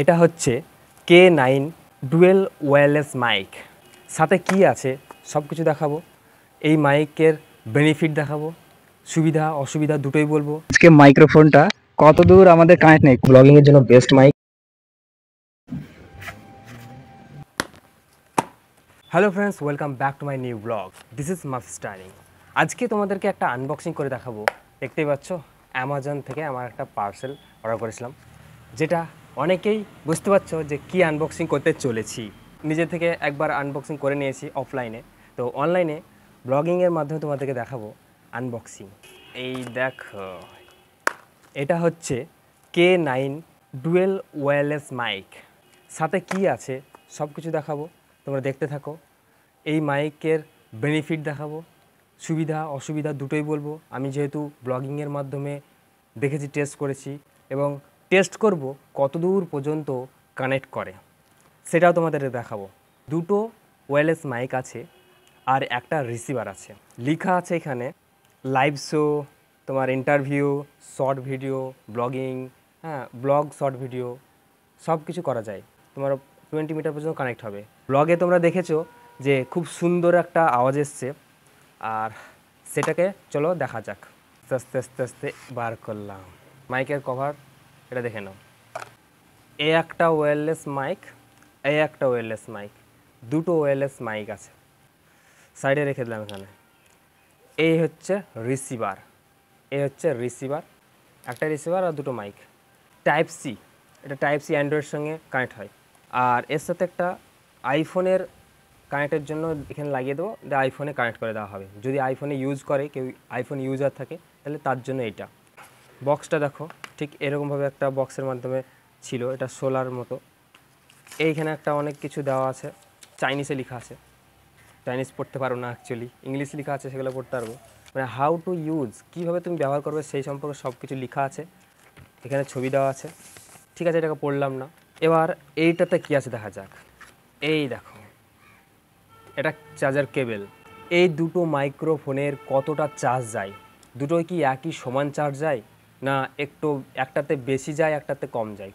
এটা হচ্ছে K nine dual wireless mic সাথে কি আছে সব কিছু দেখাবো এই মাইকের বেনিফিট দেখাবো সুবিধা অসুবিধা দুটোই বলবো আজকে মাইক্রোফোনটা কত দূর আমাদের কানেক্ট নেই ব্লগিংয়ের জন্য best mic hello friends welcome back to my new blog this is মাফ স্টারিং আজকে তোমাদেরকে একটা আনবক্সিং করে দেখাবো দেখতেই পাচ্ছ অ্যামাজন থেকে আমার একটা পার্সেল অর্ডার করেছিলাম যেটা অনেকেই বুঝতে পারছো যে কি আনবক্সিং করতে চলেছি নিজে থেকে একবার আনবক্সিং করে নিয়েছি অফলাইনে তো অনলাইনে ব্লগিংয়ের মাধ্যমে তোমাদেরকে দেখাবো আনবক্সিং এই দেখ এটা হচ্ছে K nine dual wireless mic সাথে কি আছে সব কিছু দেখাবো তোমরা দেখতে থাকো এই মাইকের বেনিফিট দেখাবো সুবিধা অসুবিধা দুটোই বলবো আমি যেহেতু ব্লগিংয়ের মাধ্যমে দেখেছি টেস্ট করেছি এবং টেস্ট করব কত দূর পর্যন্ত কানেক্ট করে সেটাও তোমাদের দেখাবো দুটো ওয়েলেস মাইক আছে আর একটা রিসিভার আছে লেখা আছে এখানে লাইভ শো তোমার ইন্টারভিউ শর্ট ভিডিও ব্লগিং হ্যাঁ ব্লগ শর্ট ভিডিও সব কিছু করা যায় তোমার টোয়েন্টি মিটার পর্যন্ত কানেক্ট হবে ব্লগে তোমরা দেখেছো যে খুব সুন্দর একটা আওয়াজ এসছে আর সেটাকে চলো দেখা যাক আস্তে আস্তে আস্তে বার করলাম মাইকের কভার এটা দেখে নাও এ একটা ওয়্যারলেস মাইক এ একটা ওয়্যারলেস মাইক দুটো ওয়্যারলেস মাইক আছে সাইডে রেখে দিলাম এখানে এই হচ্ছে রিসিভার এ হচ্ছে রিসিভার একটা রিসিভার আর দুটো মাইক টাইপ সি এটা টাইপ সি অ্যান্ড্রয়েড সঙ্গে কানেক্ট হয় আর এর সাথে একটা আইফোনের কানেক্টের জন্য এখানে লাগিয়ে দেবো দিয়ে আইফোনে কানেক্ট করে দেওয়া হবে যদি আইফোনে ইউজ করে কেউ আইফোন ইউজার থাকে তাহলে তার জন্য এটা বক্সটা দেখো ঠিক এরকমভাবে একটা বক্সের মাধ্যমে ছিল এটা সোলার মতো এইখানে একটা অনেক কিছু দেওয়া আছে চাইনিজে লেখা আছে চাইনিজ পড়তে পারো না অ্যাকচুয়ালি ইংলিশ লেখা আছে সেগুলো পড়তে পারবো মানে হাউ টু ইউজ কীভাবে তুমি ব্যবহার করবে সেই সম্পর্কে সব কিছু লেখা আছে এখানে ছবি দেওয়া আছে ঠিক আছে এটাকে পড়লাম না এবার এইটাতে কী আছে দেখা যাক এই দেখো এটা চার্জার কেবেল এই দুটো মাইক্রোফোনের কতটা চার্জ যায় দুটোই কি একই সমান চার্জ যায় না একটু একটাতে বেশি যায় একটাতে কম যায়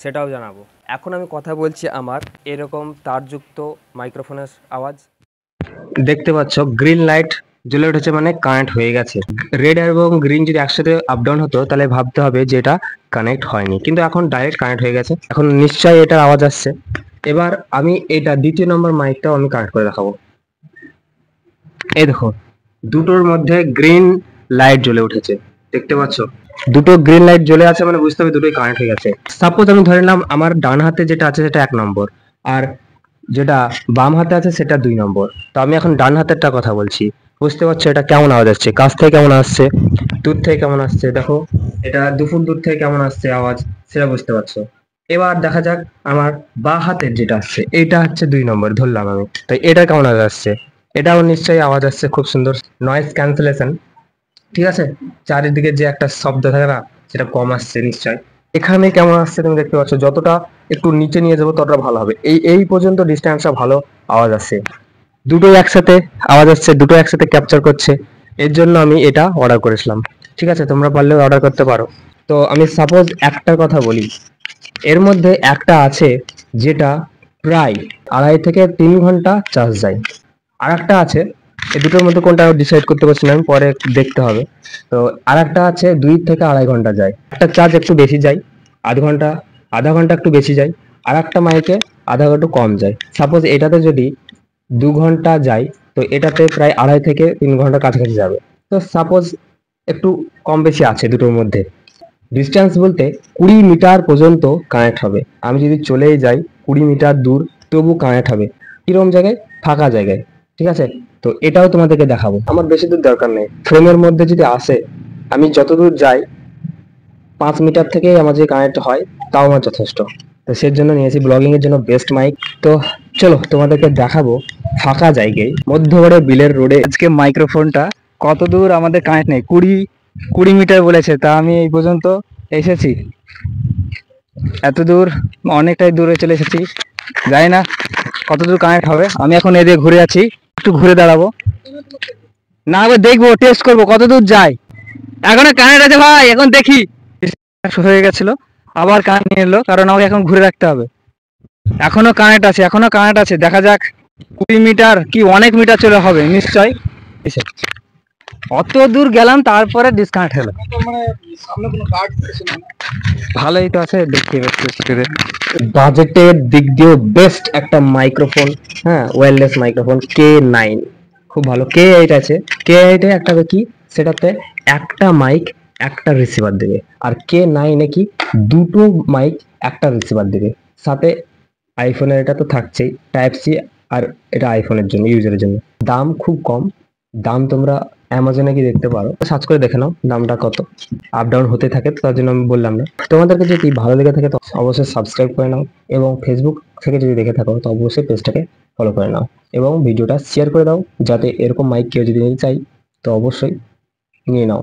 সেটাও জানাবো এখন আমি কথা বলছি আমার এরকম তারযুক্ত মাইক্রোফোনের আওয়াজ দেখতে পাচ্ছ গ্রিন লাইট জ্বলে উঠেছে মানে কানেক্ট হয়ে গেছে রেড এবং গ্রিন যদি একসাথে আপ ডাউন হতো তাহলে ভাবতে হবে যে এটা কানেক্ট হয়নি কিন্তু এখন ডাইরেক্ট কানেক্ট হয়ে গেছে এখন নিশ্চয়ই এটার আওয়াজ আসছে এবার আমি এটা দ্বিতীয় নম্বর মাইকটাও আমি কানেক্ট করে দেখাবো এই দেখো দুটোর মধ্যে গ্রিন লাইট জ্বলে উঠেছে দেখতে পাচ্ছ দুটো গ্রিন লাইট জ্বলে আছে মানে বুঝতে হবে দুটোই কানেক্ট হয়ে গেছে সাপোজ আমি ধরে নিলাম আমার ডান হাতে যেটা আছে সেটা এক নম্বর আর যেটা বাম হাতে আছে সেটা দুই নম্বর তো আমি এখন ডান হাতেরটা কথা বলছি বুঝতে পারছো এটা কেমন আওয়াজ আসছে কাছ থেকে কেমন আসছে দূর থেকে কেমন আসছে দেখো এটা দুপুর দূর থেকে কেমন আসছে আওয়াজ সেটা বুঝতে পারছো এবার দেখা যাক আমার বা হাতের যেটা আসছে এটা হচ্ছে দুই নম্বর ধরলাম আমি তো এটা কেমন আওয়াজ আসছে এটাও নিশ্চয়ই আওয়াজ আসছে খুব সুন্দর নয়েজ ক্যান্সেলেশন ঠিক আছে চারিদিকে যে একটা শব্দ থাকে না সেটা কম আসছে নিশ্চয় এখানে কেমন আসছে তুমি দেখতে পাচ্ছ যতটা একটু নিচে নিয়ে যাবো ততটা ভালো হবে এই এই পর্যন্ত ডিস্টেন্সটা ভালো আওয়াজ আসছে দুটো একসাথে আওয়াজ আসছে দুটো একসাথে ক্যাপচার করছে এর জন্য আমি এটা অর্ডার করেছিলাম ঠিক আছে তোমরা পারলে অর্ডার করতে পারো তো আমি সাপোজ একটা কথা বলি এর মধ্যে একটা আছে যেটা প্রায় আড়াই থেকে তিন ঘন্টা চার্জ যায় আর একটা আছে এই দুটোর মধ্যে কোনটা ডিসাইড করতে পারছি না আমি পরে দেখতে হবে তো আর একটা আছে দুই থেকে আড়াই ঘন্টা যায় একটা চার্জ একটু বেশি যায় আধ ঘন্টা আধা ঘন্টা একটু বেশি যায় আর একটা মাইকে আধা ঘন্টা কম যায় সাপোজ এটাতে যদি দু ঘন্টা যায় তো এটাতে প্রায় আড়াই থেকে তিন ঘন্টার কাছাকাছি যাবে তো সাপোজ একটু কম বেশি আছে দুটোর মধ্যে ডিস্টেন্স বলতে কুড়ি মিটার পর্যন্ত কানেক্ট হবে আমি যদি চলেই যাই কুড়ি মিটার দূর তবু কানেক্ট হবে কীরকম জায়গায় ফাঁকা জায়গায় ঠিক আছে তো এটাও তোমাদেরকে দেখাবো আমার বেশি দূর দরকার নেই ফ্রেমের মধ্যে যদি আসে আমি যতদূর যাই পাঁচ মিটার থেকে আমার যে কানেক্ট হয় তাও আমার যথেষ্ট তো সের জন্য নিয়েছি ব্লগিং এর জন্য বেস্ট মাইক তো চলো তোমাদেরকে দেখাবো ফাঁকা জায়গায় মধ্যগড়ে বিলের রোডে আজকে মাইক্রোফোনটা কত দূর আমাদের কানেক্ট নেই কুড়ি কুড়ি মিটার বলেছে তা আমি এই পর্যন্ত এসেছি এত দূর অনেকটাই দূরে চলে এসেছি জানি না কত দূর কানেক্ট হবে আমি এখন এদিকে ঘুরে আছি একটু ঘুরে দাঁড়াবো না আবার দেখবো টেস্ট করবো কত দূর যায় এখনো কানের আছে ভাই এখন দেখি হয়ে গেছিল আবার কান নিয়ে এলো কারণ আমাকে এখন ঘুরে রাখতে হবে এখনো কানেক্ট আছে এখনো কানেক্ট আছে দেখা যাক কুড়ি মিটার কি অনেক মিটার চলে হবে নিশ্চয় অত দূর গেলাম তারপরে ডিসকাউন্ট হলো ভালোই তো আছে দেখি বাজেটের দিক দিয়েও বেস্ট একটা মাইক্রোফোন হ্যাঁ ওয়্যারলেস মাইক্রোফোন কে নাইন খুব ভালো কে এইট আছে কে এইটে একটা কি সেটাতে একটা মাইক একটা রিসিভার দেবে আর কে নাইনে কি দুটো মাইক একটা রিসিভার দেবে সাথে আইফোনের এটা তো থাকছেই টাইপ সি আর এটা আইফোনের জন্য ইউজারের জন্য দাম খুব কম দাম তোমরা অ্যামাজনে গিয়ে দেখতে পারো সার্চ করে দেখে নাও দামটা কত আপ ডাউন হতে থাকে তার জন্য আমি বললাম না তোমাদেরকে যদি ভালো লেগে থাকে তো অবশ্যই সাবস্ক্রাইব করে নাও এবং ফেসবুক থেকে যদি দেখে থাকো তো অবশ্যই পেজটাকে ফলো করে নাও এবং ভিডিওটা শেয়ার করে দাও যাতে এরকম মাইক কেউ যদি নিতে চাই তো অবশ্যই নিয়ে নাও